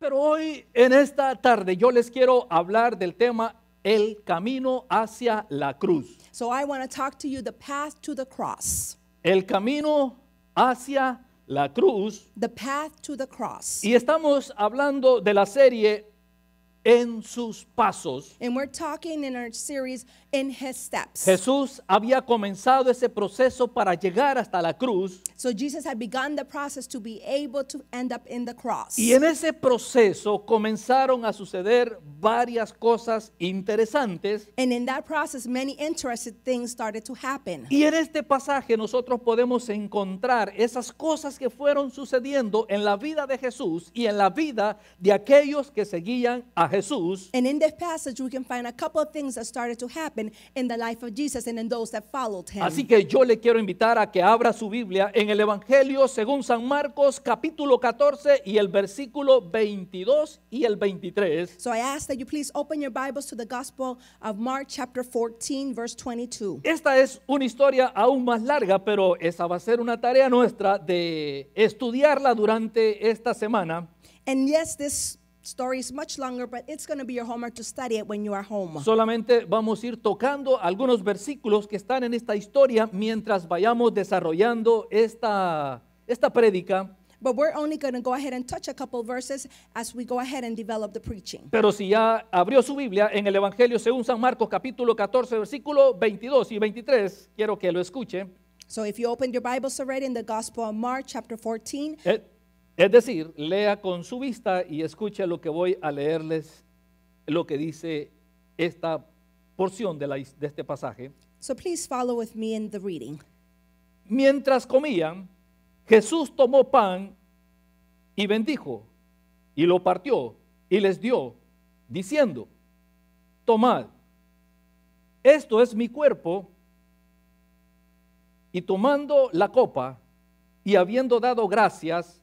Pero hoy, en esta tarde, yo les quiero hablar del tema el camino hacia la cruz. So I want to talk to you the path to the cross. El camino hacia la cruz. The path to the cross. Y estamos hablando de la serie en sus pasos. And we're talking in our series in his steps. Jesús había comenzado ese proceso para llegar hasta la cruz. So Jesus had begun the process to be able to end up in the cross. Y en ese proceso comenzaron a suceder varias cosas interesantes. And in that process many interesting things started to happen. Y en este pasaje nosotros podemos encontrar esas cosas que fueron sucediendo en la vida de Jesús y en la vida de aquellos que seguían a Jesús. And in this passage we can find a couple of things that started to happen life Así que yo le quiero invitar a que abra su Biblia en el Evangelio según San Marcos capítulo 14 y el versículo 22 y el 23. Esta es una historia aún más larga, pero esa va a ser una tarea nuestra de estudiarla durante esta semana. And yes, this story is much longer, but it's going to be your homework to study it when you are home. Solamente vamos a ir tocando algunos versículos que están en esta historia mientras vayamos desarrollando esta, esta prédica. But we're only going to go ahead and touch a couple verses as we go ahead and develop the preaching. Pero si ya abrió su Biblia en el Evangelio según San Marcos capítulo 14 versículo 22 y 23, quiero que lo escuche. So if you opened your Bibles already in the Gospel of Mark chapter 14, eh, es decir, lea con su vista y escuche lo que voy a leerles, lo que dice esta porción de, de este pasaje. So please follow with me in the reading. Mientras comían, Jesús tomó pan y bendijo, y lo partió y les dio, diciendo, tomad, esto es mi cuerpo, y tomando la copa y habiendo dado gracias,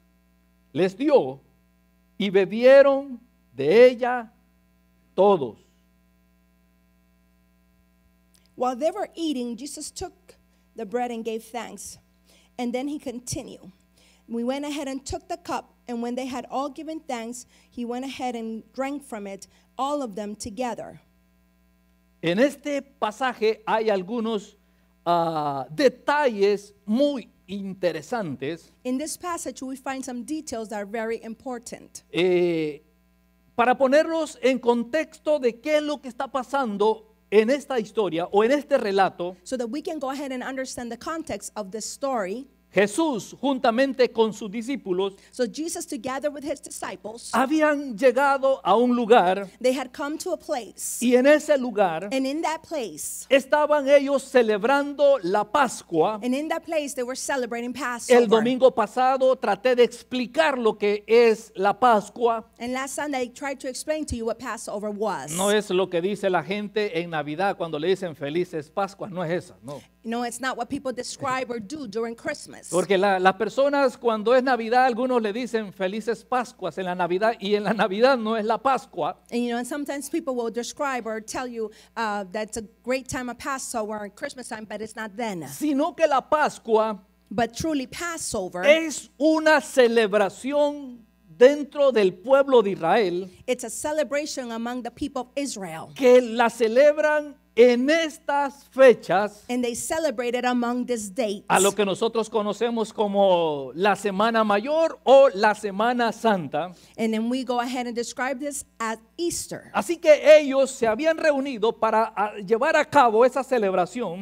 les dio y bebieron de ella todos. While they were eating, Jesus took the bread and gave thanks. And then he continued. We went ahead and took the cup, and when they had all given thanks, he went ahead and drank from it, all of them together. En este pasaje hay algunos ah, detalles muy interesantes. In this passage we find some details that are very important. Eh, para ponerlos en contexto de qué es lo que está pasando en esta historia o en este relato. So that we can go ahead and understand the context of this story. Jesús juntamente con sus discípulos habían llegado a un lugar they y en ese lugar place, estaban ellos celebrando la Pascua. El domingo pasado traté de explicar lo que es la Pascua. No es lo que dice la gente en Navidad cuando le dicen felices Pascuas, no es eso, no. No, it's not what people describe or do during Christmas. Porque la- las personas cuando es Navidad, algunos le dicen felices Pascuas en la Navidad y en la Navidad no es la Pascua. And you know, and sometimes people will describe or tell you uh, that it's a great time of Passover and Christmas time, but it's not then. sino que la Pascua But truly, Passover, es una celebración dentro del pueblo de Israel it's a celebration among the people of Israel. que la celebran en estas fechas a lo que nosotros conocemos como la Semana Mayor o la Semana Santa. Así que ellos se habían reunido para ah, llevar a cabo esa celebración.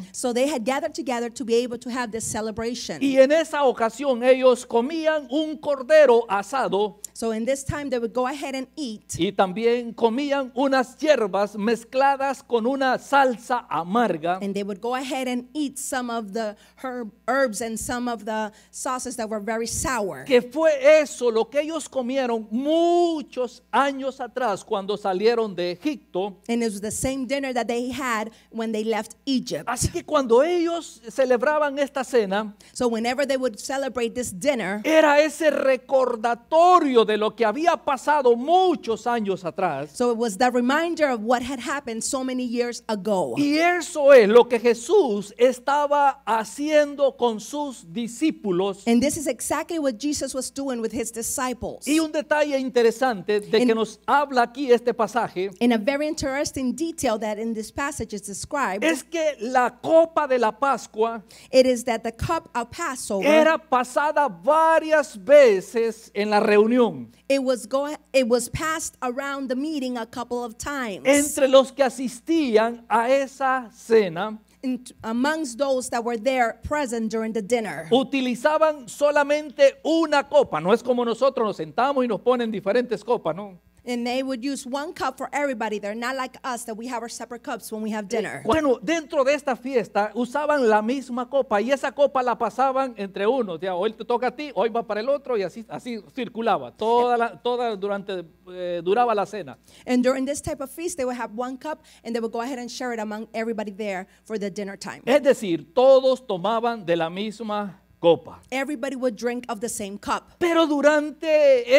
Y en esa ocasión ellos comían un cordero asado. Y también comían unas hierbas mezcladas con una sal salsa amarga. And they would go ahead and eat some of the herb, herbs and some of the sauces that were very sour. Que fue eso lo que ellos comieron muchos años atrás cuando salieron de Egipto. And it was the same dinner that they had when they left Egypt. Así que cuando ellos celebraban esta cena, so whenever they would celebrate this dinner, era ese recordatorio de lo que había pasado muchos años atrás. So it was the reminder of what had happened so many years ago. Y eso es lo que Jesús estaba haciendo con sus discípulos. And this is exactly what Jesus was doing with his disciples. Y un detalle interesante de and, que nos habla aquí este pasaje. In a very interesting detail that in this passage is described. Es que la copa de la Pascua It is that the cup of Passover era pasada varias veces en la reunión. It was go, it was passed around the meeting a couple of times. Entre los que asistían a esa cena, In, amongst those that were there present during the dinner. Utilizaban solamente una copa, no es como nosotros nos sentamos y nos ponen diferentes copas, ¿no? And they would use one cup for everybody. They're not like us that we have our separate cups when we have eh, dinner. Bueno, dentro de esta fiesta usaban la misma copa y esa copa la pasaban entre unos. O sea, hoy te toca a ti, hoy va para el otro y así, así circulaba. Toda, la, toda durante, eh, duraba la cena. And during this type of feast, they would have one cup and they would go ahead and share it among everybody there for the dinner time. Es decir, todos tomaban de la misma copa. Everybody would drink of the same cup. Pero durante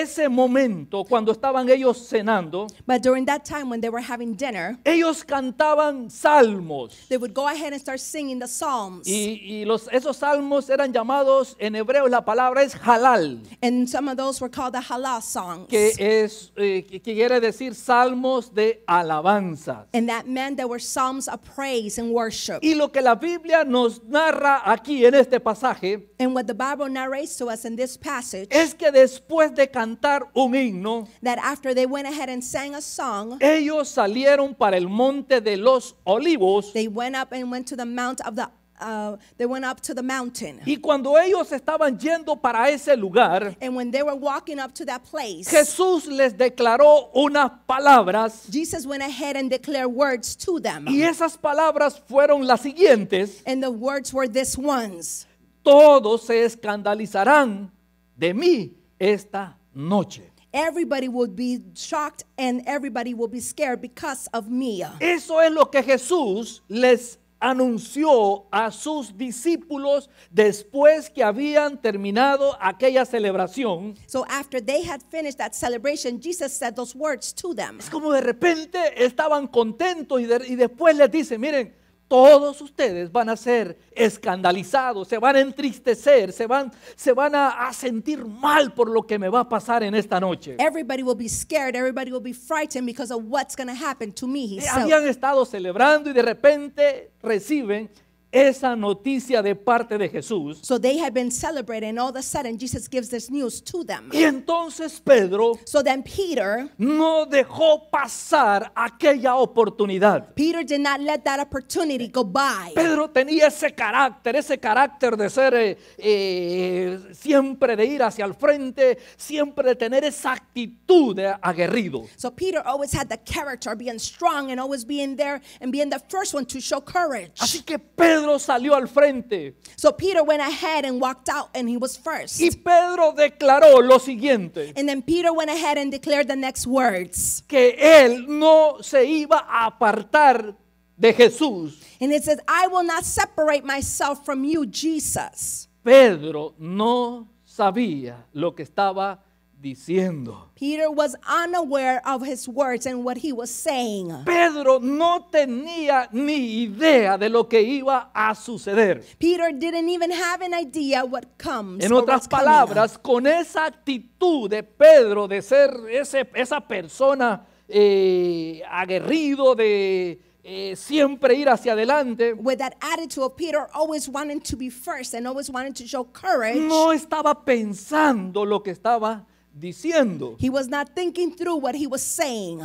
ese momento, cuando estaban ellos cenando, But during that time when they were having dinner, ellos cantaban salmos. they would go ahead and start singing the psalms. Y, y los, esos salmos eran llamados en hebreo, la palabra es halal, and some of those were called the halal songs. que, es, eh, que quiere decir salmos de alabanzas. and that meant there were psalms of praise and worship. Y lo que la Biblia nos narra aquí en este pasaje And what the Bible narrates to us in this passage es que después de cantar un himno, that after they went ahead and ellos salieron para el monte de los olivos. They went up to the mount of the uh, they went up to the mountain. Y cuando ellos estaban yendo para ese lugar, And when they were walking up to that place, Jesús les declaró unas palabras. Jesus went ahead and declared words to them. Y esas palabras fueron las siguientes. And the words were this ones todos se escandalizarán de mí esta noche. Everybody will be shocked and everybody will be scared because of me. Eso es lo que Jesús les anunció a sus discípulos después que habían terminado aquella celebración. Es como de repente estaban contentos y, y después les dice, miren, todos ustedes van a ser escandalizados, se van a entristecer, se van, se van a, sentir mal por lo que me va a pasar en esta noche. Everybody will be scared, everybody will be frightened because of what's going to happen to me. Eh, habían estado celebrando y de repente reciben esa noticia de parte de Jesús. So they had been celebrating and all of a sudden Jesus gives this news to them. Y entonces Pedro so then Peter, no dejó pasar aquella oportunidad. Peter did not let that opportunity go by. Pedro tenía ese carácter, ese carácter de ser eh, eh, siempre de ir hacia el frente, siempre de tener esa actitud de aguerrido. So Peter always had the character of being strong and always being there and being the first one to show courage. Así que Pedro Pedro salió al frente. So Peter went ahead and walked out and he was first. Y Pedro declaró lo siguiente. And then Peter went ahead and declared the next words. Que él no se iba a apartar de Jesús. And it says, I will not separate myself from you, Jesus. Pedro no sabía lo que estaba diciendo. Peter was unaware of his words and what he was saying. Pedro no tenía ni idea de lo que iba a suceder. Peter didn't even have an idea what comes. En otras palabras, con esa actitud de Pedro de ser ese, esa persona eh, aguerrido de eh, siempre ir hacia adelante. With that attitude of Peter always wanting to be first and always wanting to show courage. No estaba pensando lo que estaba diciendo. He was not thinking through what he was saying.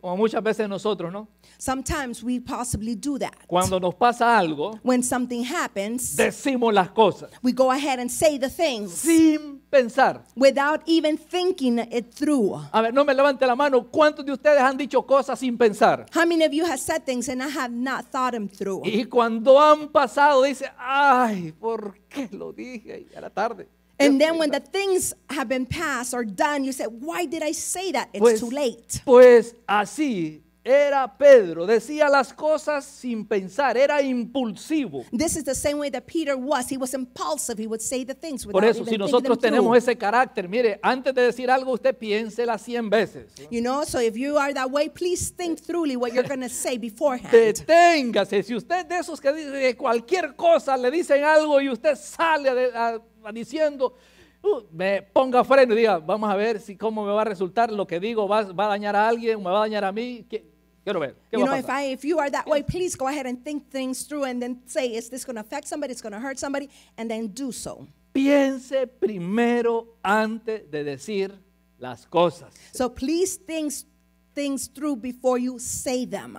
Como muchas veces nosotros, ¿no? Sometimes we possibly do that. Cuando nos pasa algo, when something happens, decimos las cosas. We go ahead and say the things. Sin pensar. Without even thinking it through. A ver, no me levante la mano. ¿Cuántos de ustedes han dicho cosas sin pensar? How many of you have said things and I have not thought them through? Y cuando han pasado dice, "Ay, ¿por qué lo dije?" Y a la tarde. And then when the things have been passed or done, you say, why did I say that? It's pues, too late. Pues así era Pedro. Decía las cosas sin pensar, era impulsivo. This is the same way that Peter was. He was impulsive. He would say the things without Por eso, si nosotros tenemos ese carácter, mire, antes de decir algo, usted piénsela 100 veces. You know, so if you are that way, please think truly what you're going to say beforehand. Deténgase. Si usted de esos que dice cualquier cosa, le dicen algo y usted sale diciendo uh, me ponga freno y diga, vamos a ver si cómo me va a resultar lo que digo, va, va a dañar a alguien, me va a dañar a mí. ¿Qué, you know, if I if you are that way, please go ahead and think things through and then say, is this going to affect somebody? It's going to hurt somebody, and then do so. Piense primero antes de decir las cosas. So please think things through before you say them.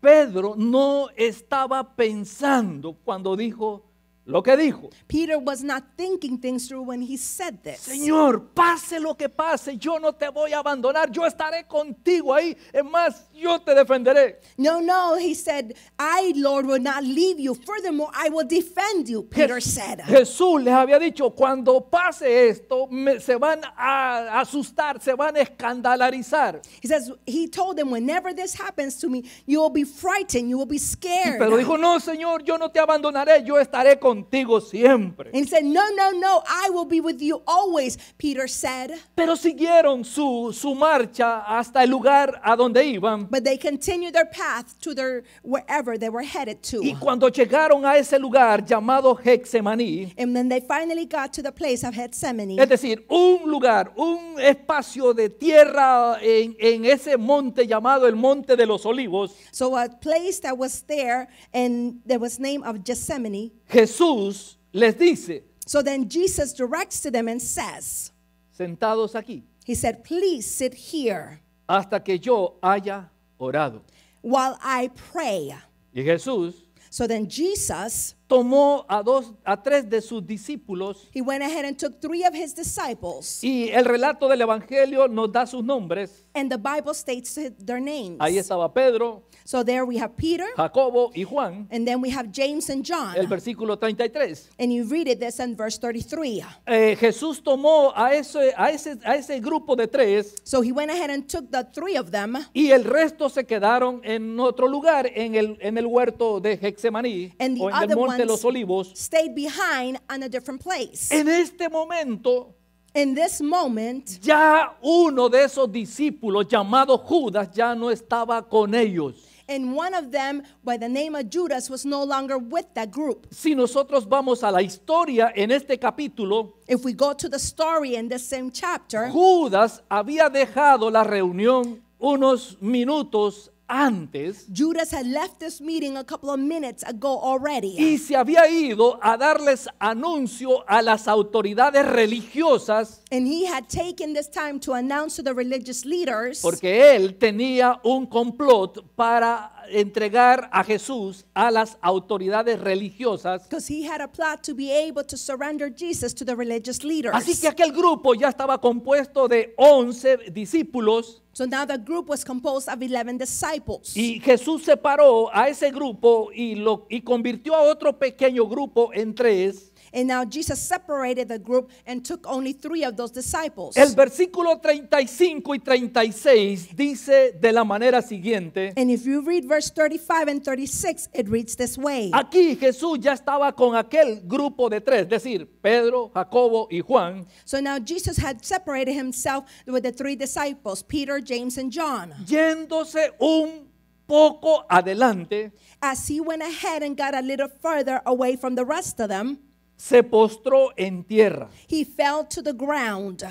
Pedro no estaba pensando cuando dijo lo que dijo. Peter was not thinking things through when he said this. Señor, pase lo que pase, yo no te voy a abandonar, yo estaré contigo ahí, es más, yo te defenderé. No, no, he said, I, Lord, will not leave you. Furthermore, I will defend you, Peter Je said. Jesús les había dicho, cuando pase esto, me, se van a asustar, se van a escandalizar. He says, he told them, whenever this happens to me, you will be frightened, you will be scared. Pero dijo, no, Señor, yo no te abandonaré, yo estaré contigo contigo siempre. And said, No, no, no, I will be with you always, Peter said. Pero siguieron su, su marcha hasta el lugar a donde iban. But they continued their path to their wherever they were headed to. Y cuando llegaron a ese lugar llamado Getsemaní, And when they finally got to the place of Gethsemane, es decir, un lugar, un espacio de tierra en, en ese monte llamado el Monte de los Olivos. so a place that was there and there was name of Gethsemane. Jesús les dice, So then Jesus directs to them and says, sentados aquí, He said, Please sit here hasta que yo haya orado. while I pray. Y Jesús So then Jesus tomó a dos a tres de sus discípulos. He went ahead and took three of his disciples. Y el relato del evangelio nos da sus nombres. And the Bible states their names. Ahí estaba Pedro. So there we have Peter, Jacobo y Juan. And then we have James and John. El versículo 33. And you read it this in verse 33. Eh, Jesús tomó a ese a ese a ese grupo de tres. So he went ahead and took the three of them. Y el resto se quedaron en otro lugar en el en el huerto de Getsemaní and the o en other el Monte de los Olivos, stayed behind on a different place. en este momento, In this moment, ya uno de esos discípulos llamado Judas ya no estaba con ellos. and one of them by the name of Judas was no longer with that group. Si nosotros vamos a la historia en este capítulo, If we go to the story in the same chapter, Judas había dejado la reunión unos minutos antes. Judas had left this meeting a couple of minutes ago already. Y se había ido a darles anuncio a las autoridades religiosas. And he had taken this time to announce to the religious leaders. Porque él tenía un complot para entregar a Jesús a las autoridades religiosas. He had a plot to be able to surrender Jesus to the religious leaders. Así que aquel grupo ya estaba compuesto de 11 discípulos. So now the group was composed of 11 disciples. Y Jesús separó a ese grupo y, lo, y convirtió a otro pequeño grupo en tres. And now Jesus separated the group and took only three of those disciples. El versículo 35 y 36 dice de la manera siguiente. And if you read verse 35 and 36, it reads this way. Aquí Jesús ya estaba con aquel grupo de tres, decir, Pedro, Jacobo y Juan. So now Jesus had separated himself with the three disciples, Peter, James and John. Yéndose un poco adelante. As he went ahead and got a little further away from the rest of them. se postró en tierra. He fell to the ground.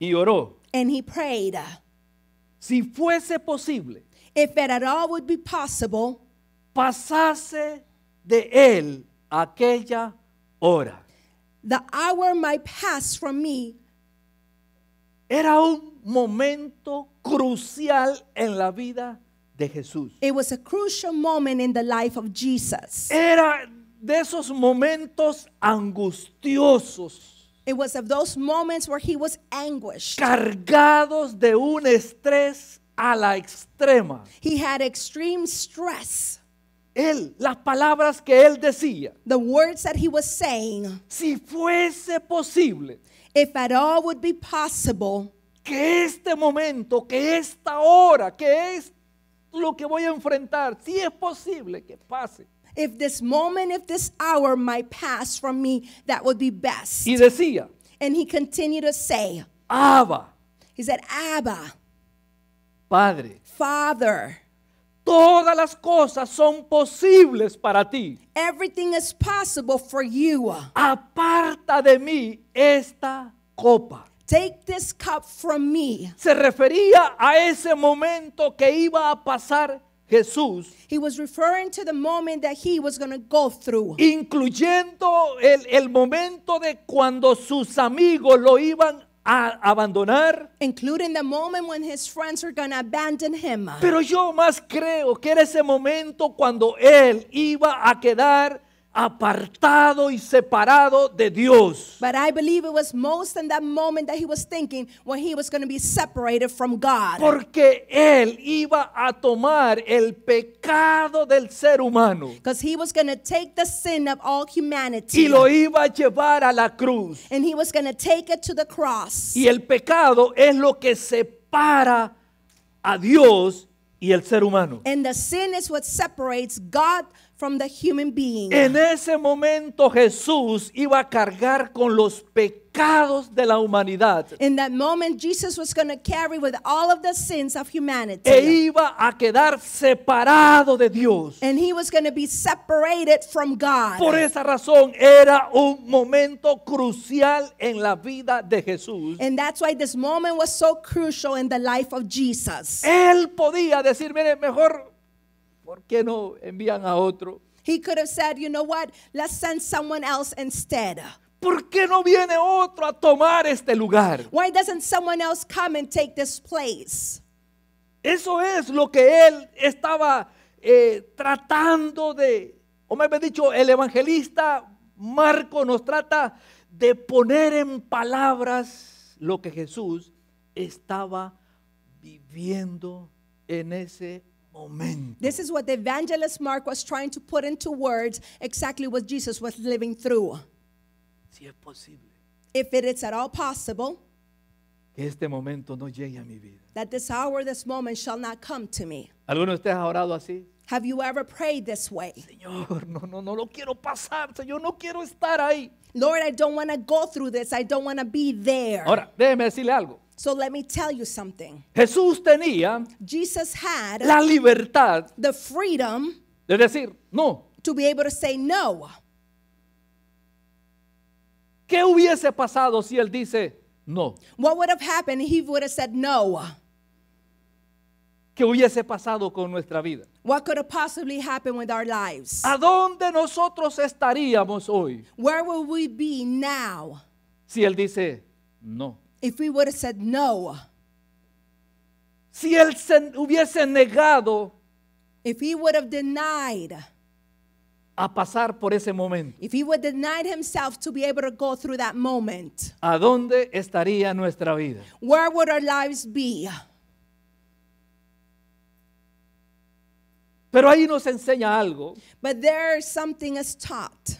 Y oró. And he prayed. Si fuese posible. If it at all would be possible. Pasase de él aquella hora. The hour might pass from me. Era un momento crucial en la vida de Jesús. It was a crucial moment in the life of Jesus. Era de esos momentos angustiosos. It was of those moments where he was anguished. Cargados de un estrés a la extrema. He had extreme stress. Él, las palabras que él decía. The words that he was saying. Si fuese posible. If at all would be possible. Que este momento, que esta hora, que es lo que voy a enfrentar, si es posible que pase If this moment, if this hour might pass from me, that would be best. Y decía, and he continued to say, Abba. He said, Abba. Padre. Father. Todas las cosas son posibles para ti. Everything is possible for you. Aparta de mí esta copa. Take this cup from me. Se refería a ese momento que iba a pasar Jesús. He was referring to the moment that he was going to go through. Incluyendo el, el momento de cuando sus amigos lo iban a abandonar. Including the moment when his friends are going to abandon him. Pero yo más creo que era ese momento cuando él iba a quedar apartado y separado de Dios. But I believe it was most in that moment that he was thinking when he was going to be separated from God. Porque él iba a tomar el pecado del ser humano. Because he was going to take the sin of all humanity. Y lo iba a llevar a la cruz. And he was going to take it to the cross. Y el pecado es lo que separa a Dios y el ser humano. And the sin is what separates God from the human being. En ese momento Jesús iba a cargar con los pecados de la humanidad. In that moment Jesus was going to carry with all of the sins of humanity. E iba a quedar separado de Dios. And he was going to be separated from God. Por esa razón era un momento crucial en la vida de Jesús. And that's why this moment was so crucial in the life of Jesus. Él podía decir, mire, mejor ¿Por qué no envían a otro? He could have said, you know what? Let's send someone else instead. ¿Por qué no viene otro a tomar este lugar? Why doesn't someone else come and take this place? Eso es lo que él estaba eh, tratando de, o me he dicho, el evangelista Marco nos trata de poner en palabras lo que Jesús estaba viviendo en ese Momento. This is what the evangelist Mark was trying to put into words exactly what Jesus was living through. Si es posible. If it is at all possible. Que este momento no llegue a mi vida. That this hour, this moment shall not come to me. ¿Alguno de ustedes ha orado así? Have you ever prayed this way? Señor, no, no, no lo quiero pasar. Señor, no quiero estar ahí. Lord, I don't want to go through this. I don't want to be there. Ahora, déjeme decirle algo. So let me tell you something. Jesús tenía Jesus had la libertad the freedom de decir no. To be able to say no. ¿Qué hubiese pasado si él dice no? What would have happened if he would have said no? ¿Qué hubiese pasado con nuestra vida? What could have possibly happened with our lives? ¿A dónde nosotros estaríamos hoy? Where would we be now? Si él dice no. If we would have said no, si él se hubiese negado if he would have denied, a pasar por ese momento, if he would denied himself to be able to go through that moment, ¿a dónde estaría nuestra vida? Where would our lives be? Pero ahí nos enseña algo. But there something is taught.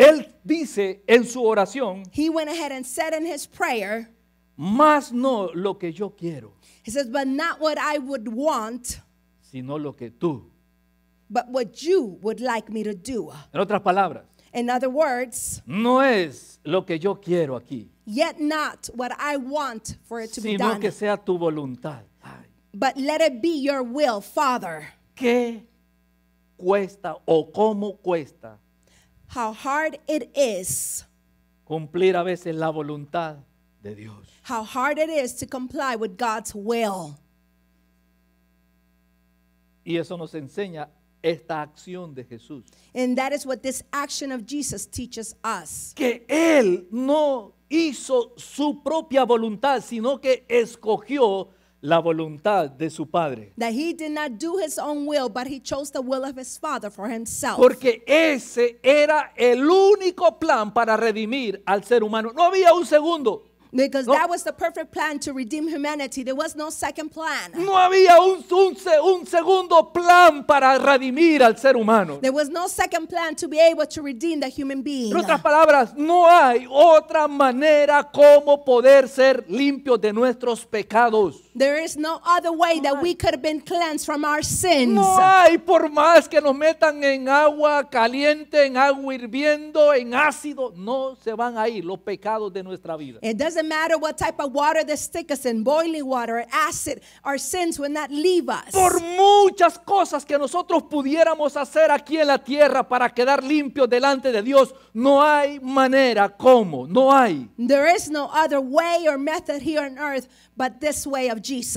Él dice en su oración, he went ahead and said in his prayer, más no lo que yo quiero, he says, but not what I would want, sino lo que tú. But what you would like me to do. En otras palabras, in other words, no es lo que yo quiero aquí. Yet not what I want for it to be done. Sino que sea tu voluntad. But let it be your will, Father. ¿Qué cuesta o cómo cuesta how hard it is cumplir a veces la voluntad de Dios. How hard it is to comply with God's will. Y eso nos enseña esta acción de Jesús. And that is what this action of Jesus teaches us. Que él no hizo su propia voluntad, sino que escogió la voluntad de su padre. That he did not do his own will, but he chose the will of his father for himself. Porque ese era el único plan para redimir al ser humano. No había un segundo. Because no. that was the perfect plan to redeem humanity. There was no second plan. No había un, un, un, segundo plan para redimir al ser humano. There was no second plan to be able to redeem the human being. En otras palabras, no hay otra manera como poder ser limpios de nuestros pecados. There is no other way that we could have been cleansed from our sins. No hay por más que nos metan en agua caliente, en agua hirviendo, en ácido, no se van a ir los pecados de nuestra vida. It doesn't matter what type of water they stick us in, boiling water, acid, our sins will not leave us. Por muchas cosas que nosotros pudiéramos hacer aquí en la tierra para quedar limpios delante de Dios, no hay manera como, no hay. There is no other way or method here on earth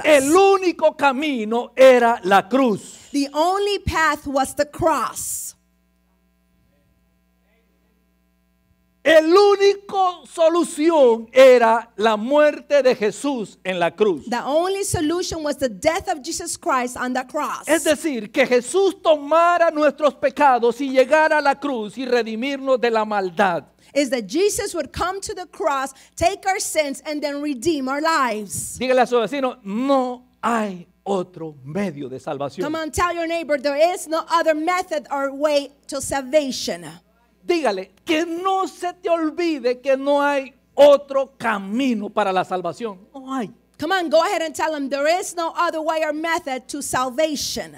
el único camino era la cruz. The only path was the cross. El único solución era la muerte de Jesús en la cruz. The only solution was the death of Jesus Christ on the cross. Es decir, que Jesús tomara nuestros pecados y llegara a la cruz y redimirnos de la maldad. is that Jesus would come to the cross, take our sins, and then redeem our lives. Dígale a su vecino, no hay otro medio de salvación. Come on, tell your neighbor, there is no other method or way to salvation. Dígale, que no se te olvide que no hay otro camino para la salvación. No hay. Come on, go ahead and tell him there is no other way or method to salvation.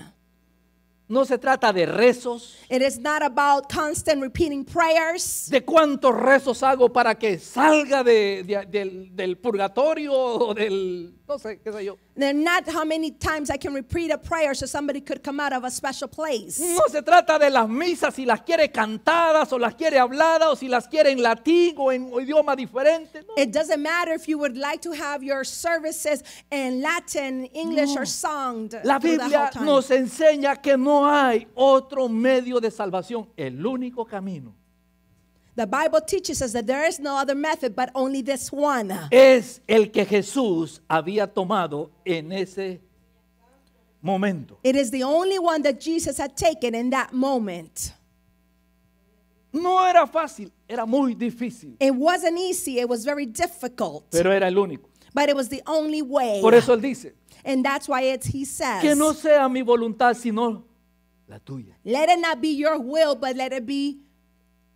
No se trata de rezos. It is not about constant repeating prayers. De cuántos rezos hago para que salga de, de, del, del, purgatorio o del no sé qué sé yo. They're not how many times I can repeat a prayer so somebody could come out of a special place. No se trata de las misas si las quiere cantadas o las quiere habladas o si las quiere en latín o en idioma diferente. No. It doesn't matter if you would like to have your services in Latin, English no. or songed. La Biblia nos enseña que no no hay otro medio de salvación, el único camino. The Bible teaches us that there is no other method but only this one. Es el que Jesús había tomado en ese momento. It is the only one that Jesus had taken in that moment. No era fácil, era muy difícil. It wasn't easy, it was very difficult. Pero era el único. But it was the only way. Por eso él dice. And that's why it, he says. Que no sea mi voluntad sino la tuya. Let it not be your will, but let it be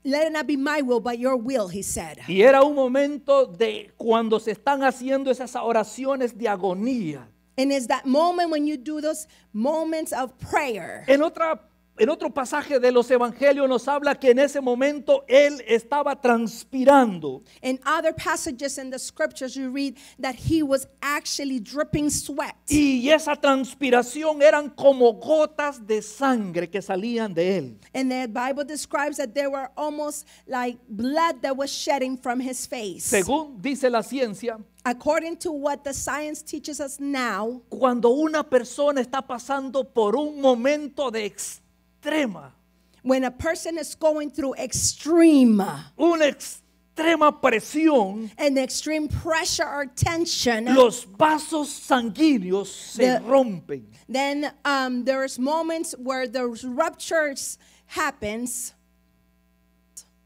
Let it not be my will, but your will, he said. Y era un momento de cuando se están haciendo esas oraciones de agonía. And it's that moment when you do those moments of prayer. En otra en otro pasaje de los evangelios nos habla que en ese momento él estaba transpirando. In other passages in the scriptures you read that he was actually dripping sweat. Y esa transpiración eran como gotas de sangre que salían de él. And the Bible describes that there were almost like blood that was shedding from his face. Según dice la ciencia, According to what the science teaches us now, cuando una persona está pasando por un momento de extremo extrema. When a person is going through extreme. Una extrema presión, an extreme pressure or tension, los vasos sanguíneos se the, rompen. Then um, there's moments where those ruptures happens.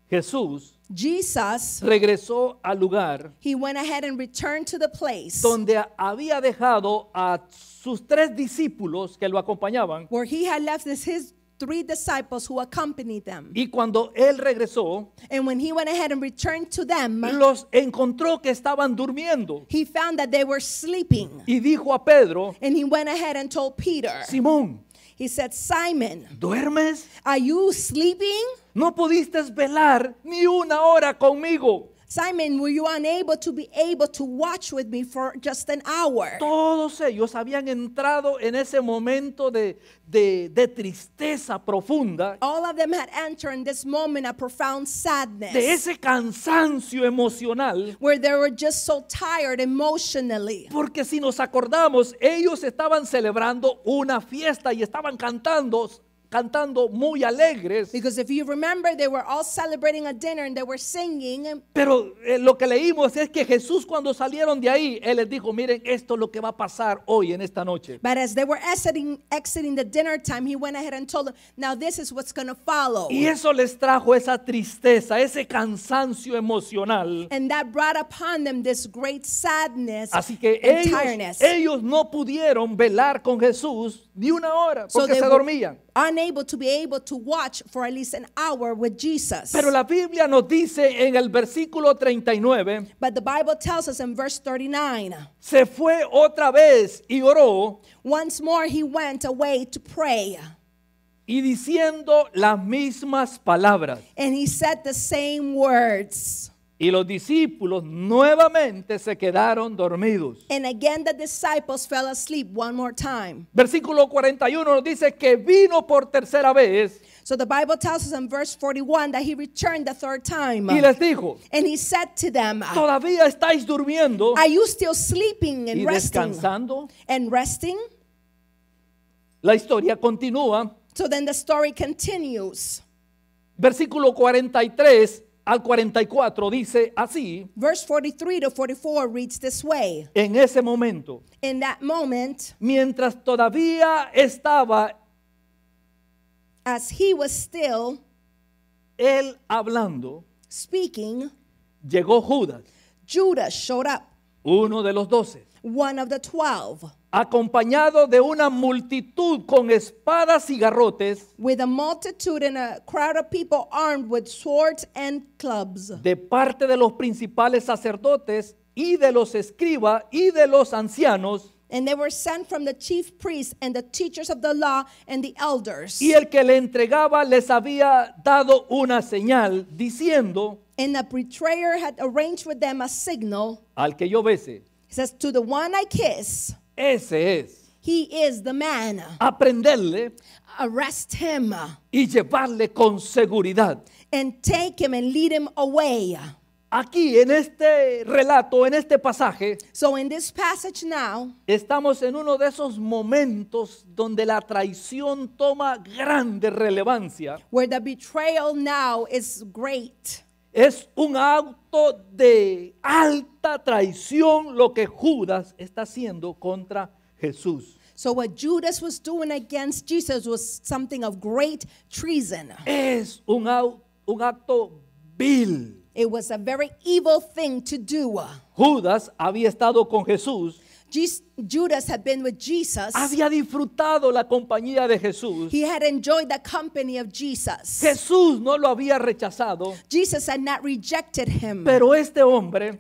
Jesús Jesus regresó al lugar he went ahead and returned to the place donde había dejado a sus tres discípulos que lo acompañaban. Where he had left his three disciples who accompanied them. Y cuando él regresó, and when he went ahead and returned to them, los encontró que estaban durmiendo. He found that they were sleeping. Y dijo a Pedro, he Simón, said, Simon, ¿duermes? Are you sleeping? No pudiste velar ni una hora conmigo. Simon, were you unable to be able to watch with me for just an hour? Todos ellos habían entrado en ese momento de, de, de tristeza profunda. All of them had entered in this moment a profound sadness. De ese cansancio emocional. Where they were just so tired emotionally. Porque si nos acordamos, ellos estaban celebrando una fiesta y estaban cantando cantando muy alegres. Because if you remember, they were all celebrating a dinner and they were singing. Pero eh, lo que leímos es que Jesús cuando salieron de ahí, él les dijo, miren, esto es lo que va a pasar hoy en esta noche. But as they were exiting, exiting the dinner time, he went ahead and told them, now this is what's going to follow. Y eso les trajo esa tristeza, ese cansancio emocional. And that brought upon them this great sadness. Así que ellos, tiredness. ellos no pudieron velar con Jesús ni una hora porque so se dormían unable to be able to watch for at least an hour with Jesus. Pero la Biblia nos dice en el versículo 39, But the Bible tells us in verse 39, se fue otra vez y oró. Once more he went away to pray. Y diciendo las mismas palabras. And he said the same words. Y los discípulos nuevamente se quedaron dormidos. And again the disciples fell asleep one more time. Versículo 41 nos dice que vino por tercera vez. So the Bible tells us in verse 41 that he returned the third time. Y les dijo, and he said to them, ¿Todavía estáis durmiendo? Are you still sleeping and y resting? Descansando? And resting? La historia continúa. So then the story continues. Versículo 43 al 44 dice así. Verse 43 to 44 reads this way. En ese momento. In that moment. Mientras todavía estaba. As he was still. Él hablando. Speaking. Llegó Judas. Judas showed up. Uno de los doce. One of the twelve acompañado de una multitud con espadas y garrotes, with a multitude and a crowd of people armed with swords and clubs, de parte de los principales sacerdotes y de los escribas y de los ancianos. And they were sent from the chief priests and the teachers of the law and the elders. Y el que le entregaba les había dado una señal diciendo, and the betrayer had arranged with them a signal, al que yo bese, he says, to the one I kiss, ese es. He is the man. Aprenderle. Arrest him. Y llevarle con seguridad. And take him and lead him away. Aquí en este relato, en este pasaje, so in this passage now, estamos en uno de esos momentos donde la traición toma grande relevancia. Where the betrayal now is great. Es un acto de alta traición lo que Judas está haciendo contra Jesús. So what Judas was doing against Jesus was something of great treason. Es un, un acto vil. It was a very evil thing to do. Judas había estado con Jesús Judas had been with Jesus. Había disfrutado la compañía de Jesús. He had enjoyed the company of Jesus. Jesús no lo había rechazado. Jesus had not rejected him. Pero este hombre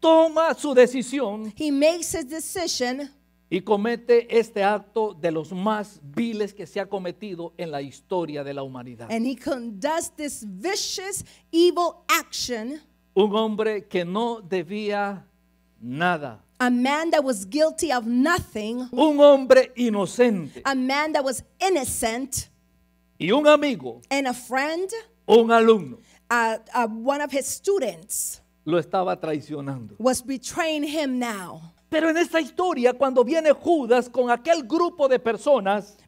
toma su decisión. He makes his decision y comete este acto de los más viles que se ha cometido en la historia de la humanidad. And he conducts this vicious evil action. Un hombre que no debía nada. A man that was guilty of nothing. Un hombre inocente. A man that was innocent. Y un amigo. And a friend. Un alumno. Uh, one of his students. Lo estaba traicionando. Was betraying him now. Pero en esta historia, cuando viene Judas con aquel grupo de personas,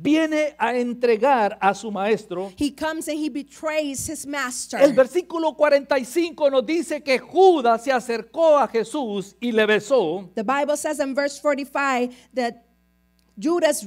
viene a entregar a su maestro. El versículo 45 nos dice que Judas se acercó a Jesús y le besó. 45 Judas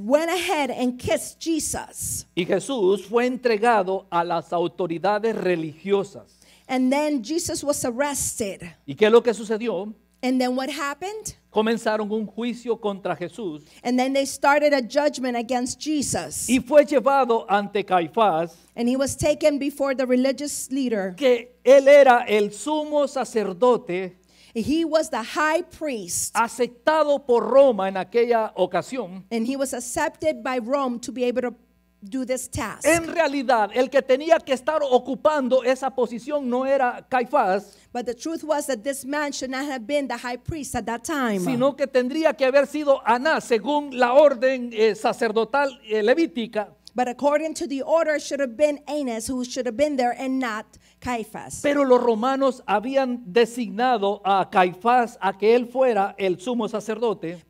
Y Jesús fue entregado a las autoridades religiosas. And then Jesus was arrested. ¿Y qué es lo que sucedió? And then what happened? Comenzaron un juicio contra Jesús. And then they started a judgment against Jesus. Y fue llevado ante Caifás. And he was taken before the religious leader. Que él era el sumo sacerdote. He was the high priest. Aceptado por Roma en aquella ocasión. And he was accepted by Rome to be able to do this task. En realidad, el que tenía que estar ocupando esa posición no era Caifás. But the truth was that this man should not have been the high priest at that time. Sino que tendría que haber sido Anás según la orden eh, sacerdotal eh, levítica. But according to the order, should have been Anas who should have been there and not pero los romanos habían designado a Caifás a que él fuera el sumo sacerdote.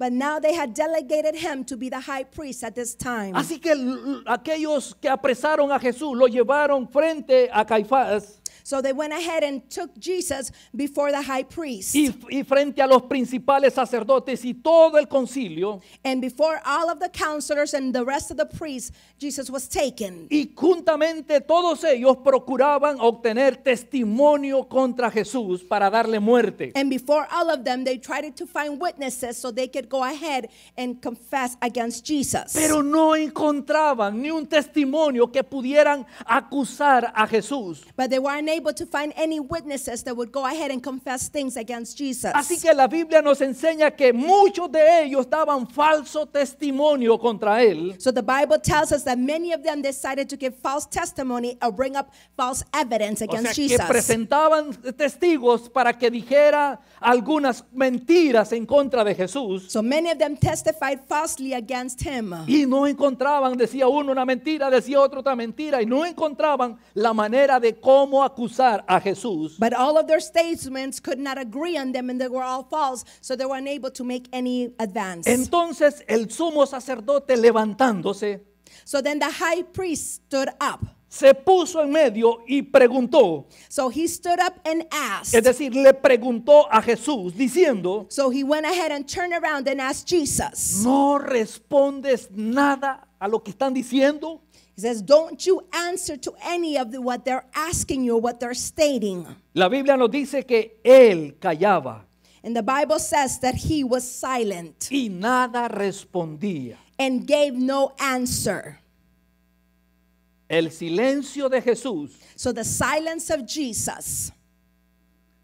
Así que aquellos que apresaron a Jesús lo llevaron frente a Caifás. So they went ahead and took Jesus before the high priest. Y, y frente a los principales sacerdotes y todo el concilio. And before all of the counselors and the rest of the priests, Jesus was taken. Y juntamente todos ellos procuraban obtener testimonio contra Jesús para darle muerte. And before all of them, they tried to find witnesses so they could go ahead and confess against Jesus. Pero no encontraban ni un testimonio que pudieran acusar a Jesús. But they unable to find any witnesses that would go ahead and confess things against Jesus. Así que la Biblia nos enseña que muchos de ellos daban falso testimonio contra él. So the Bible tells us that many of them decided to give false testimony or bring up false evidence against o sea, que presentaban testigos para que dijera algunas mentiras en contra de Jesús. So many of them testified falsely against him. Y no encontraban, decía uno una mentira, decía otro otra mentira y no encontraban la manera de cómo acusar acusar a Jesús. But all of their statements could not agree on them and they were all false, so they were unable to make any advance. Entonces el sumo sacerdote levantándose. So then the high priest stood up. se puso en medio y preguntó. So he stood up and asked. Es decir, le preguntó a Jesús diciendo. So he went ahead and turned around and asked Jesus. No respondes nada a lo que están diciendo. says, don't you answer to any of the, what they're asking you, what they're stating. La Biblia nos dice que él callaba. And the Bible says that he was silent. Y nada respondía. And gave no answer. El silencio de Jesús. So the silence of Jesus.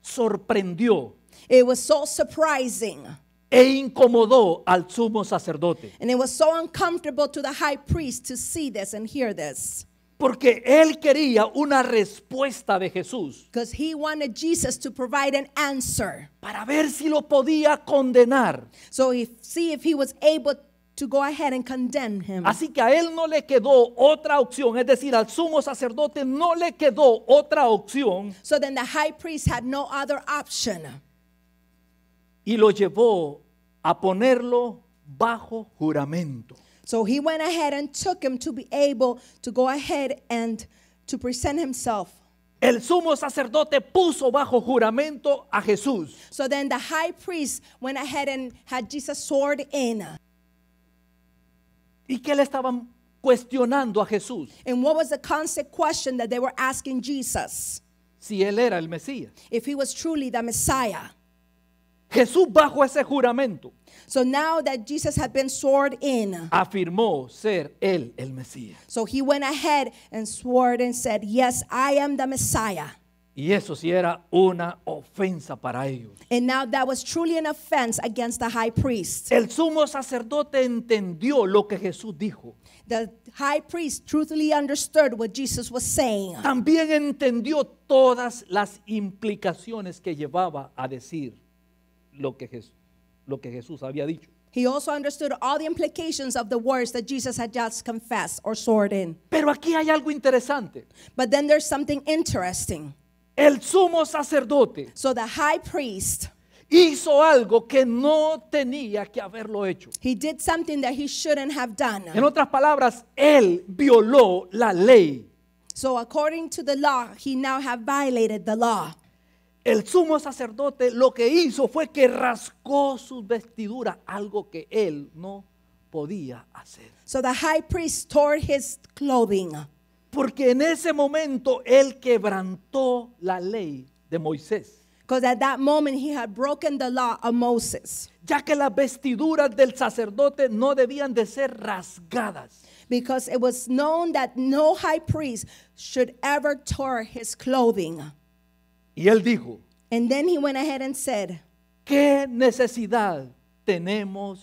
Sorprendió. It was so surprising. e incomodó al sumo sacerdote. And it was so uncomfortable to the high priest to see this and hear this. Porque él quería una respuesta de Jesús. Because he wanted Jesus to provide an answer. Para ver si lo podía condenar. So if, see if he was able to go ahead and condemn him. Así que a él no le quedó otra opción, es decir, al sumo sacerdote no le quedó otra opción. So then the high priest had no other option y lo llevó a ponerlo bajo juramento. So he went ahead and took him to be able to go ahead and to present himself. El sumo sacerdote puso bajo juramento a Jesús. So then the high priest went ahead and had Jesus sword in. ¿Y qué le estaban cuestionando a Jesús? And what was the constant question that they were asking Jesus? Si él era el Mesías. If he was truly the Messiah. Jesús bajo ese juramento So now that Jesus had been sworn in, afirmó ser él el Mesías. so he went ahead and swore and said, Yes, I am the Messiah. Y eso sí era una ofensa para ellos. And now that was truly an offense against the high priest. El sumo sacerdote entendió lo que Jesús dijo. The high priest truthfully understood what Jesus was saying. También entendió todas las implicaciones que llevaba a decir lo que, Jesús, lo que Jesús había dicho. He also understood all the implications of the words that Jesus had just confessed or soared in. Pero aquí hay algo interesante. But then there's something interesting. El sumo sacerdote So the high priest, hizo algo que no tenía que haberlo hecho. he did something that he shouldn't have done. En otras palabras, él violó la ley. So according to the law, he now have violated the law. El sumo sacerdote lo que hizo fue que rascó sus vestiduras, algo que él no podía hacer. So the high priest tore his clothing. Porque en ese momento él quebrantó la ley de Moisés. Because at that moment he had broken the law of Moses. Ya que las vestiduras del sacerdote no debían de ser rasgadas. Because it was known that no high priest should ever tear his clothing. Y él dijo, and then he went ahead and said, ¿qué necesidad tenemos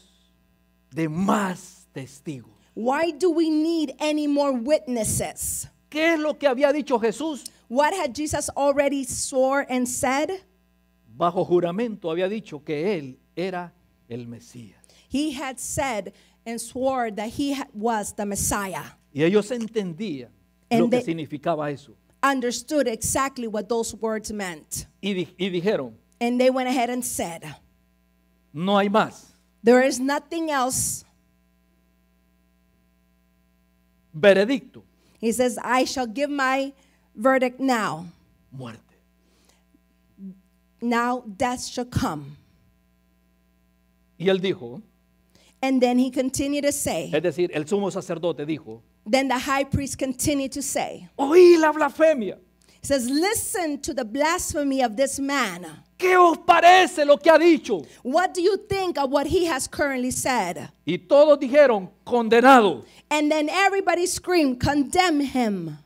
de más testigos? Why do we need any more witnesses? ¿Qué es lo que había dicho Jesús? What had Jesus already swore and said? Bajo juramento había dicho que él era el Mesías. He had said and swore that he was the Messiah. Y ellos entendían lo que significaba eso. understood exactly what those words meant. Y, di y dijeron, and they went ahead and said, No hay más. There is nothing else. Veredicto. He says, I shall give my verdict now. Muerte. Now death shall come. Y él dijo, and then he continued to say, es decir, el sumo sacerdote dijo, then the high priest continued to say, Oí la blasfemia. He says, Listen to the blasphemy of this man. ¿Qué os parece lo que ha dicho? What do you think of what he has currently said? Y todos dijeron, condenado. And then everybody screamed, condemn him.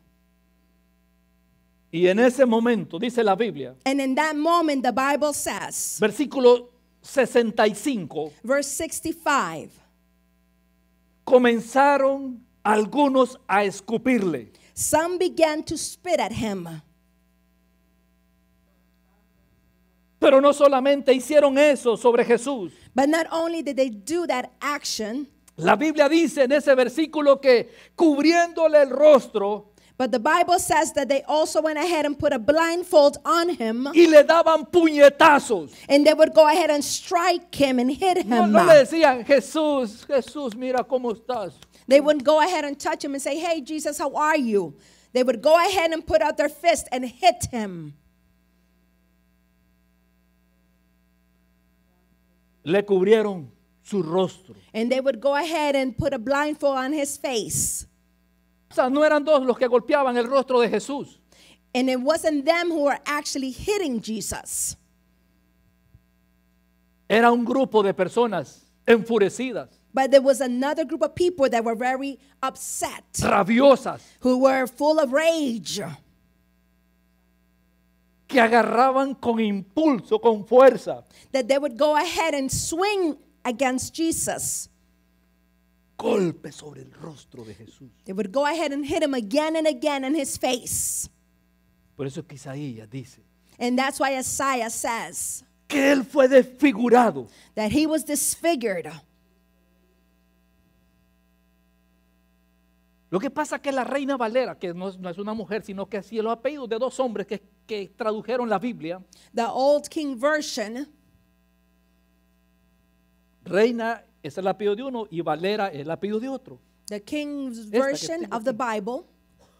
Y en ese momento, dice la Biblia. And in that moment, the Bible says. Versículo 65. Verse 65. Comenzaron algunos a escupirle. Some began to spit at him. Pero no solamente hicieron eso sobre Jesús. But not only did they do that action, la Biblia dice en ese versículo que cubriéndole el rostro, But the Bible says that they also went ahead and put a blindfold on him. Y le daban puñetazos. And they would go ahead and strike him and hit him. No, no le decían, Jesús, Jesús, mira cómo estás. They wouldn't go ahead and touch him and say, Hey, Jesus, how are you? They would go ahead and put out their fist and hit him. Le cubrieron su rostro. And they would go ahead and put a blindfold on his face. No eran dos los que golpeaban el rostro de Jesús. And it wasn't them who were actually hitting Jesus. Era un grupo de personas enfurecidas. But there was another group of people that were very upset. Rabiosas. Who were full of rage. Que agarraban con impulso, con fuerza. That they would go ahead and swing against Jesus. Golpe sobre el rostro de Jesús. They would go ahead and hit him again and again in his face. Por eso que Isaías dice. And that's why Isaiah says. Que él fue desfigurado. That he was disfigured. Lo que pasa es que la reina Valera, que no es, una mujer, sino que así los apellidos de dos hombres que, tradujeron la Biblia, The Old King Version, reina es el apellido de uno y Valera es el apellido de otro. the King's version of the Bible.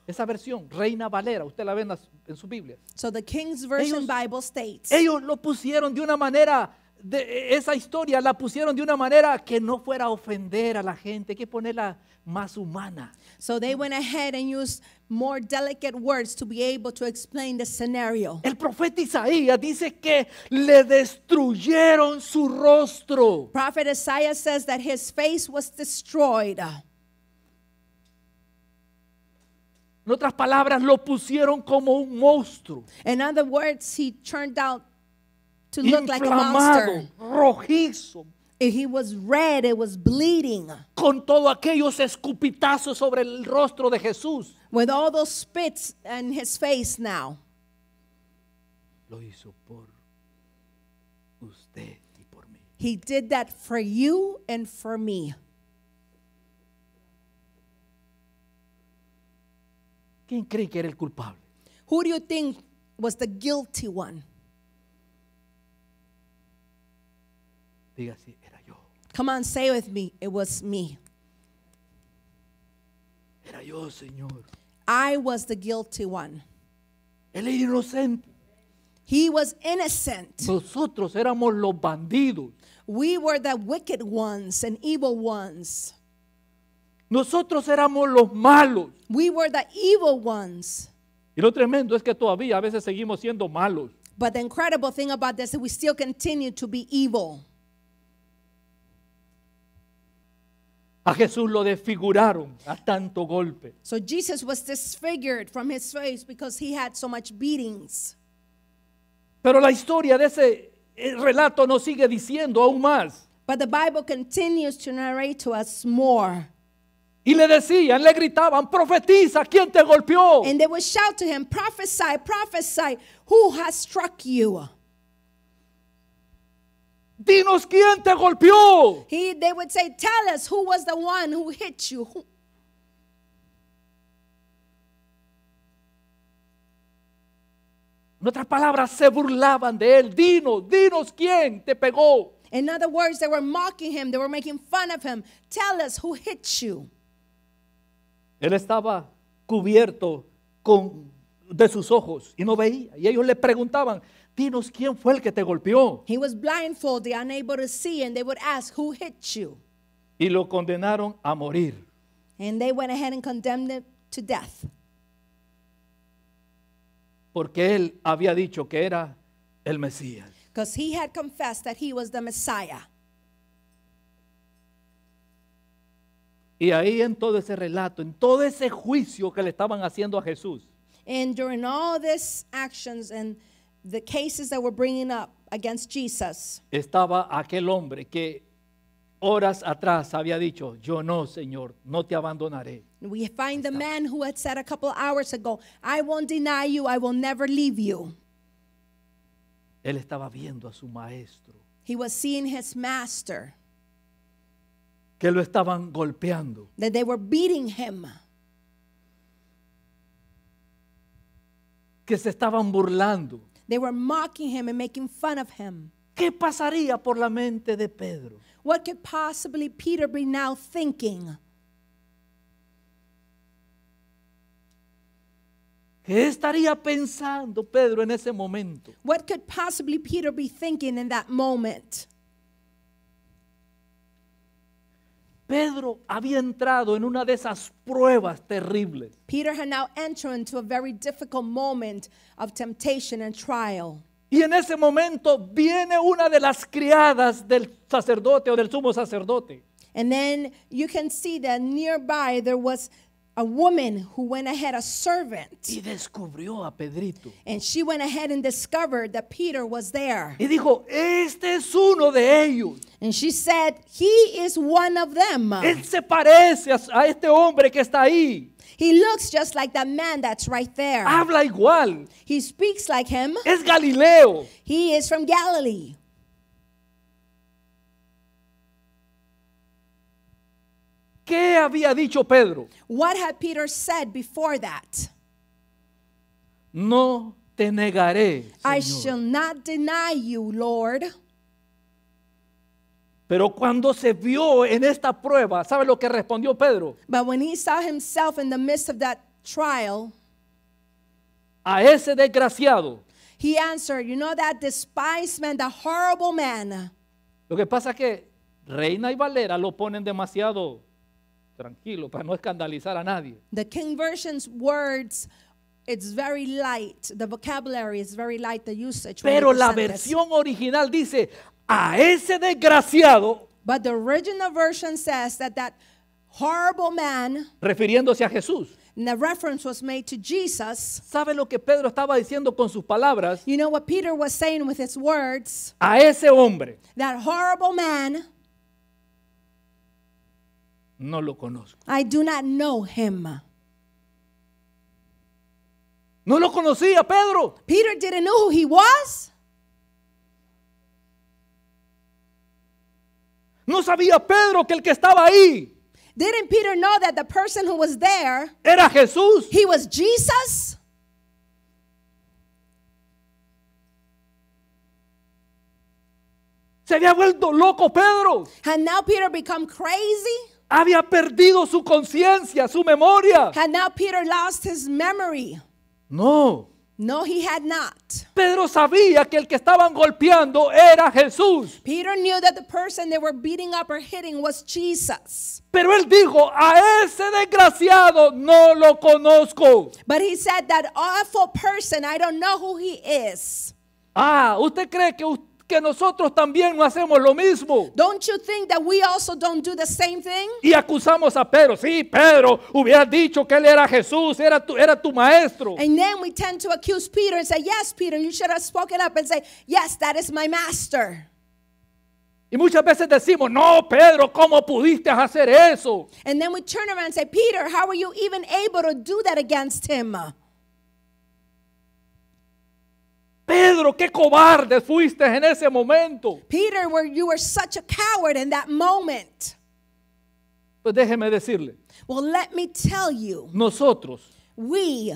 Esa versión, Reina Valera, usted la ve en, su Biblia. So the King's version Ellos- Bible states Ellos lo pusieron de una manera esa historia la pusieron de una manera que no fuera a ofender a la gente, que ponerla más humana. So they went ahead and used more delicate words to be able to explain the scenario. El profeta Isaías dice que le destruyeron su rostro. Prophet Isaiah says that his face was destroyed. En otras palabras, lo pusieron como un monstruo. In other words, he turned out to look like a monster. rojizo. he was red, it was bleeding. Con aquellos escupitazos sobre el rostro de Jesús. With all those spits in his face now. Lo hizo por usted y por mí. He did that for you and for me. ¿Quién cree que era el culpable? Who do you think was the guilty one? Diga así, era yo. Come on, say with me, it was me. Era yo, Señor. I was the guilty one. Él era inocente. He was innocent. Nosotros éramos los bandidos. We were the wicked ones and evil ones. Nosotros éramos los malos. We were the evil ones. Y lo tremendo es que todavía a veces seguimos siendo malos. But the incredible thing about this is we still continue to be evil. A Jesús lo desfiguraron a tanto golpe. So Jesus was disfigured from his face because he had so much beatings. Pero la historia de ese eh, relato nos sigue diciendo aún más. But the Bible continues to narrate to us more. Y le decían, le gritaban, profetiza, ¿quién te golpeó? And they would shout to him, prophesy, prophesy, who has struck you? dinos quién te golpeó. He, they would say, tell us who was the one who hit you. En otras palabras, se burlaban de él. Dinos, dinos quién te pegó. In other words, they were mocking him. They were making fun of him. Tell us who hit you. Él estaba cubierto con, de sus ojos y no veía. Y ellos le preguntaban, dinos quién fue el que te golpeó. He was blindfolded, unable to see, and they would ask, who hit you? Y lo condenaron a morir. And they went ahead and condemned him to death. Porque él había dicho que era el Mesías. Because he had confessed that he was the Messiah. Y ahí en todo ese relato, en todo ese juicio que le estaban haciendo a Jesús. And during all these actions and the cases that were bringing up against Jesus. Estaba aquel hombre que horas atrás había dicho, yo no, Señor, no te abandonaré. We find the man who had said a couple hours ago, I won't deny you, I will never leave you. Él estaba viendo a su maestro. He was seeing his master. Que lo estaban golpeando. That they were beating him. Que se estaban burlando. They were mocking him and making fun of him. ¿Qué pasaría por la mente de Pedro? What could possibly Peter be now thinking? ¿Qué estaría pensando Pedro en ese momento? What could possibly Peter be thinking in that moment? Pedro había entrado en una de esas pruebas terribles. Peter had now entered into a very difficult moment of temptation and trial. Y en ese momento viene una de las criadas del sacerdote o del sumo sacerdote. And then you can see that nearby there was a woman who went ahead a servant. Y descubrió a Pedrito. And she went ahead and discovered that Peter was there. Y dijo, "Este es uno de ellos." And she said, "He is one of them." Él se parece a este hombre que está ahí. He looks just like that man that's right there. Habla igual. He speaks like him. Es Galileo. He is from Galilee. ¿Qué había dicho Pedro? What had Peter said before that? No te negaré. I shall not deny you, Lord. Pero cuando se vio en esta prueba, ¿sabe lo que respondió Pedro? But when he saw himself in the midst of that trial, a ese desgraciado. He answered, you know that despised man, that horrible man. Lo que pasa es que Reina y Valera lo ponen demasiado tranquilo para no escandalizar a nadie. The King Version's words it's very light. The vocabulary is very light the usage. Pero la versión original dice a ese desgraciado But the original version says that that horrible man refiriéndose a Jesús the reference was made to Jesus. ¿Sabe lo que Pedro estaba diciendo con sus palabras? You know what Peter was saying with his words? A ese hombre. That horrible man no lo conozco. I do not know him. No lo conocía Pedro. Peter didn't know who he was. No sabía Pedro que el que estaba ahí Didn't Peter know that the person who was there era Jesús? He was Jesus. Se había vuelto loco Pedro. And now Peter become crazy había perdido su conciencia, su memoria. Had now Peter lost his memory? No. No, he had not. Pedro sabía que el que estaban golpeando era Jesús. Peter knew that the person they were beating up or hitting was Jesus. Pero él dijo, a ese desgraciado no lo conozco. But he said that awful person, I don't know who he is. Ah, ¿usted cree que usted que nosotros también no hacemos lo mismo. Don't you think that we also don't do the same thing? Y acusamos a Pedro. Sí, Pedro, hubieras dicho que él era Jesús, era tu, era tu maestro. And then we tend to accuse Peter and say, "Yes, Peter, you should have spoken up and say, "Yes, that is my master." Y muchas veces decimos, no, Pedro, ¿cómo pudiste hacer eso? And then we turn around and say, Peter, how were you even able to do that against him? Pedro, qué cobarde fuiste en ese momento. Peter, where you were such a coward in that moment. Pues déjeme decirle. Well, let me tell you. Nosotros. We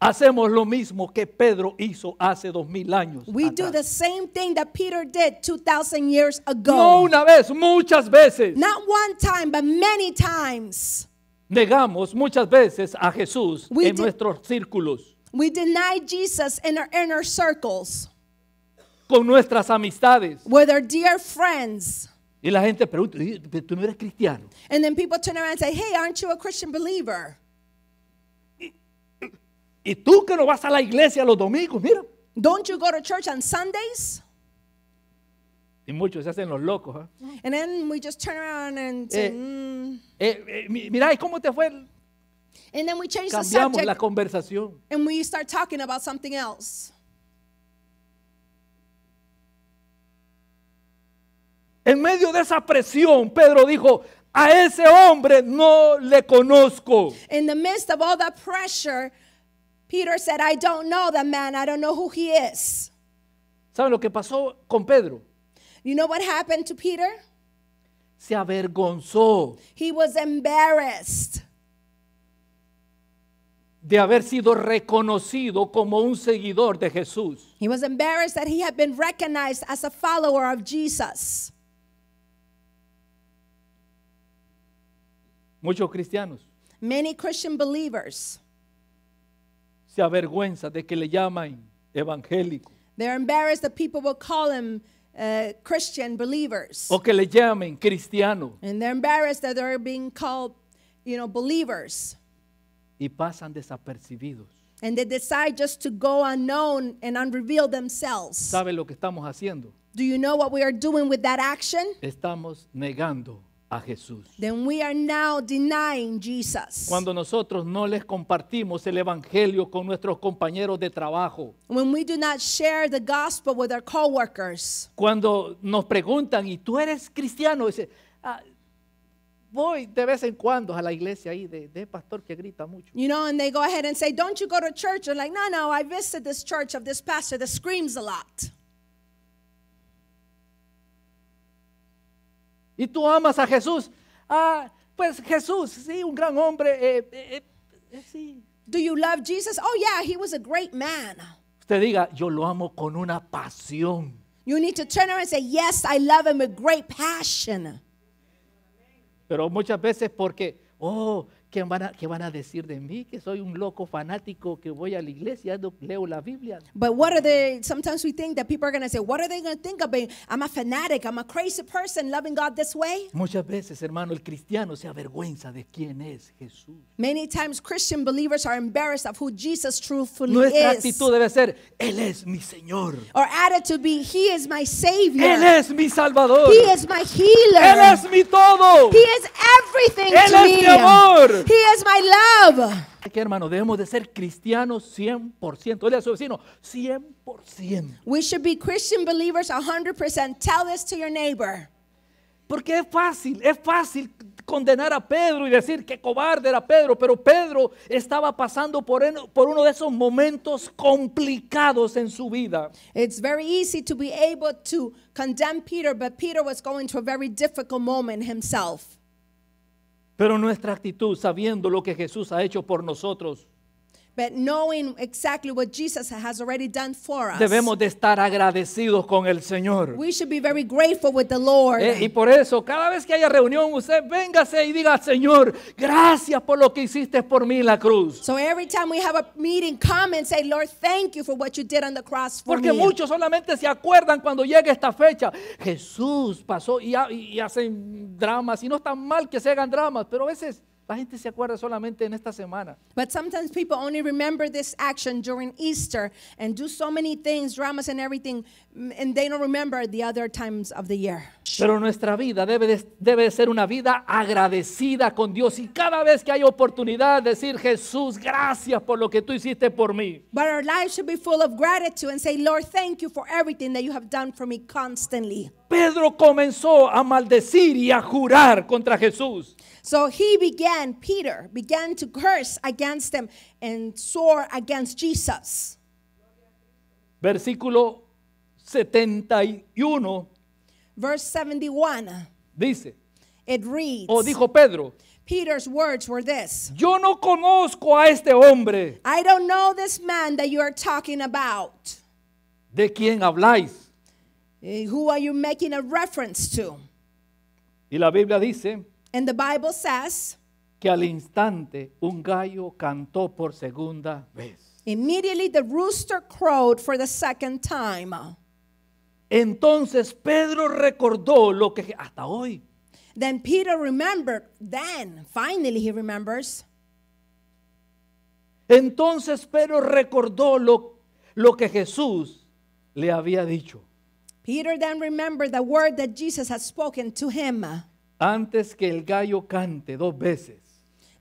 hacemos lo mismo que Pedro hizo hace dos mil años. We atrás. do the same thing that Peter did 2000 years ago. No una vez, muchas veces. Not one time, but many times. Negamos muchas veces a Jesús en nuestros círculos. We deny Jesus in our inner circles. Con nuestras amistades. With our dear friends. Y la gente pregunta, ¿tú no eres cristiano? And then people turn around and say, hey, aren't you a Christian believer? Y, tú que no vas a la iglesia los domingos, mira. Don't you go to church on Sundays? Y muchos se hacen los locos. ¿eh? And then we just turn around and say, eh, mm. eh, eh mira, ¿cómo te fue And then we change Cambiamos the subject, la conversación. And we start talking about something else. En medio de esa presión, Pedro dijo, a ese hombre no le conozco. In the midst of all that pressure, Peter said, I don't know the man. I don't know who he is. ¿Saben lo que pasó con Pedro? You know what happened to Peter? Se avergonzó. He was embarrassed. de haber sido reconocido como un seguidor de Jesús. He was embarrassed that he had been recognized as a follower of Jesus. Muchos cristianos Many Christian believers se avergüenza de que le llaman evangélico they're embarrassed that people will call him uh, Christian believers. o que le llamen cristiano. And they're embarrassed that they're being called, you know, believers y pasan desapercibidos. And themselves. ¿Sabe lo que estamos haciendo? Do you know what we are doing with that action? Estamos negando a Jesús. we are now Cuando nosotros no les compartimos el evangelio con nuestros compañeros de trabajo. Cuando nos preguntan, "¿Y tú eres cristiano?" Ah, voy de vez en cuando a la iglesia ahí de, de pastor que grita mucho. You know, and they go ahead and say, "Don't you go to church?" And like, "No, no, I visit this church of this pastor that screams a lot." Y tú amas a Jesús. Ah, pues Jesús, sí, un gran hombre. Eh, eh, eh, sí. Do you love Jesus? Oh yeah, he was a great man. Usted diga, yo lo amo con una pasión. You need to turn around and say, "Yes, I love him with great passion." Pero muchas veces porque, oh, ¿Qué van, a, ¿Qué van a decir de mí? Que soy un loco fanático que voy a la iglesia, leo la Biblia. But what are they? Sometimes we think that people are going to say, "What are they going to think of me? I'm a fanatic. I'm a crazy person loving God this way." Muchas veces, hermano, el cristiano se avergüenza de quién es Jesús. Many times Christian believers are embarrassed of who Jesus truthfully is. Nuestra actitud debe ser, él es mi Señor. added attitude be, He is my Savior. Él es mi Salvador. He is my healer. Él es mi todo. He is everything él es Mi amor. He is my love. ¿Qué, hermano? Debemos de ser cristianos 100%. Dile a su vecino, 100%. We should be Christian believers 100%. Tell this to your neighbor. Porque es fácil, es fácil condenar a Pedro y decir que cobarde era Pedro, pero Pedro estaba pasando por, por uno de esos momentos complicados en su vida. It's very easy to be able to condemn Peter, but Peter was going to a very difficult moment himself. Pero nuestra actitud, sabiendo lo que Jesús ha hecho por nosotros, knowing exactly what Jesus has already done for us, Debemos de estar agradecidos con el Señor. we should be very grateful with the Lord. Eh, y por eso, cada vez que haya reunión, usted véngase y diga, Señor, gracias por lo que hiciste por mí en la cruz. so every time we have a meeting, come and say, Lord, thank you for what you did on the cross for Porque muchos solamente se acuerdan cuando llega esta fecha. Jesús pasó y, y hacen dramas. Y no está mal que se hagan dramas, pero a veces la gente se acuerda solamente en esta semana. But sometimes people only remember this action during Easter and do so many things, dramas and everything, mm, and they don't remember the other times of the year. Pero nuestra vida debe debe ser una vida agradecida con Dios y cada vez que hay oportunidad decir Jesús, gracias por lo que tú hiciste por mí. But our life should be full of gratitude and say, Lord, thank you for everything that you have done for me constantly. Pedro comenzó a maldecir y a jurar contra Jesús. So he began, Peter began to curse against them and swore against Jesus. Versículo 71. Verse 71. Dice. It reads. O dijo Pedro. Peter's words were this. Yo no conozco a este hombre. I don't know this man that you are talking about. ¿De quién habláis? Eh, who are you making a reference to? Y la Biblia dice and the Bible says que al instante un gallo cantó por segunda vez. Immediately the rooster crowed for the second time. Entonces Pedro recordó lo que hasta hoy. Then Peter remembered, then finally he remembers. Entonces Pedro recordó lo, lo que Jesús le había dicho. Peter then remembered the word that Jesus had spoken to him. Antes que el gallo cante dos veces.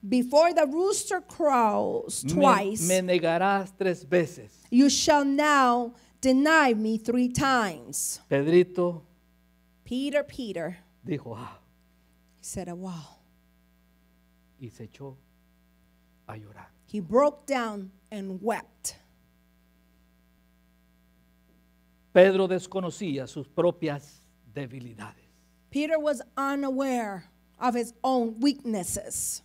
Before the rooster crows twice. Me, negarás tres veces. You shall now deny me three times. Pedrito. Peter, Peter. Dijo, ah. He said, a ah, wow. Y se echó a llorar. He broke down and wept. Pedro desconocía sus propias debilidades. Peter was unaware of his own weaknesses.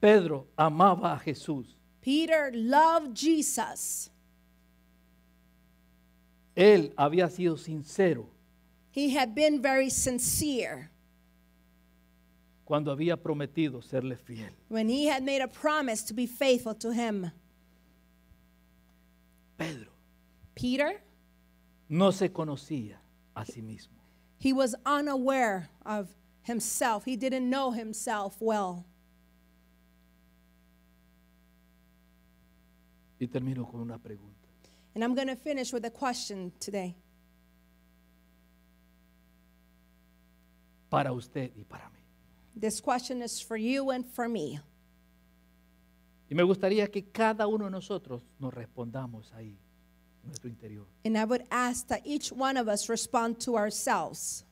Pedro amaba a Jesús. Peter loved Jesus. Él había sido sincero. He had been very sincere. Cuando había prometido serle fiel. When he had made a promise to be faithful to him. Pedro. Peter. No se conocía a sí mismo. He was unaware of himself, he didn't know himself well. Y termino con una pregunta. And I'm going to finish with a question today. Para usted y para mí. This question is for you and for me. Y me gustaría que cada uno de nosotros nos respondamos ahí nuestro interior. And I would ask that each one of us respond to ourselves.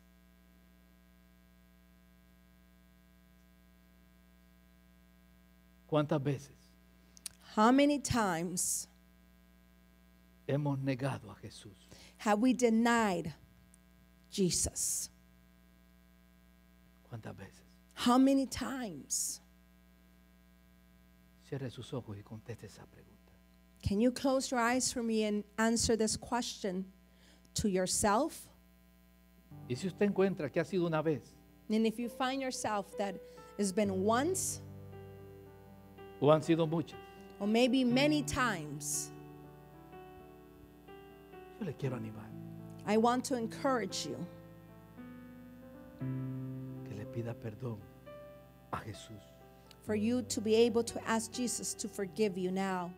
¿Cuántas veces? How many times hemos negado a Jesús? Have we denied Jesus? ¿Cuántas veces? How many times? Cierre sus ojos y conteste esa pregunta. Can you close your eyes for me and answer this question to yourself? Y si usted encuentra que ha sido una vez And if you find yourself that it's been once o han sido muchas, or maybe many times, yo le quiero animar I want to encourage you que le pida perdón a Jesús. for you to be able to ask Jesus to forgive you now.